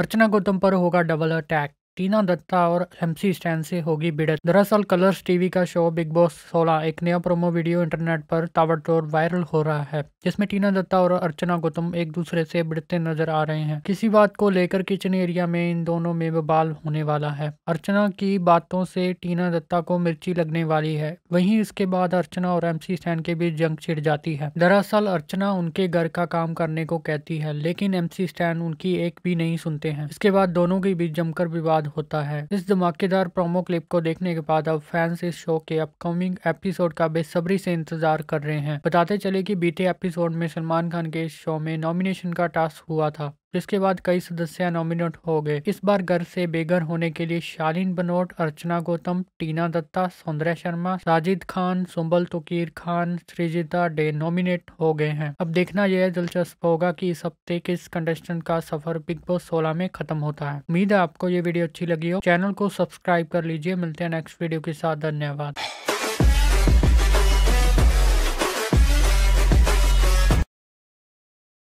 अर्चना गौतम पर होगा double attack टीना दत्ता और एमसी स्टैन से होगी बिड़त दरअसल कलर्स टीवी का शो बिग बॉस 16 एक नया प्रोमो वीडियो इंटरनेट पर ताबड़तोड़ वायरल हो रहा है जिसमें टीना दत्ता और अर्चना गौतम एक दूसरे से बिड़ते नजर आ रहे हैं किसी बात को लेकर किचन एरिया में इन दोनों में बबाल होने वाला है अर्चना की बातों से टीना दत्ता को मिर्ची लगने वाली है वही इसके बाद अर्चना और एमसी स्टैन के बीच जंग छिड़ जाती है दरअसल अर्चना उनके घर का काम करने को कहती है लेकिन एमसी स्टैन उनकी एक भी नहीं सुनते हैं इसके बाद दोनों के बीच जमकर विवाद होता है इस धमाकेदार प्रोमो क्लिप को देखने के बाद अब फैंस इस शो के अपकमिंग एपिसोड का बेसब्री से इंतजार कर रहे हैं बताते चले कि बीते एपिसोड में सलमान खान के इस शो में नॉमिनेशन का टास्क हुआ था जिसके बाद कई सदस्य नॉमिनेट हो गए इस बार घर से बेघर होने के लिए शालीन बनोट अर्चना गौतम टीना दत्ता सौंदर्या शर्मा साजिद खान सुम्बल तुकीर खान श्रीजिता डे नॉमिनेट हो गए हैं अब देखना यह दिलचस्प होगा कि इस हफ्ते किस कंटेस्टेंट का सफर बिग बॉस सोलह में खत्म होता है उम्मीद है आपको ये वीडियो अच्छी लगी हो चैनल को सब्सक्राइब कर लीजिए मिलते हैं नेक्स्ट वीडियो के साथ धन्यवाद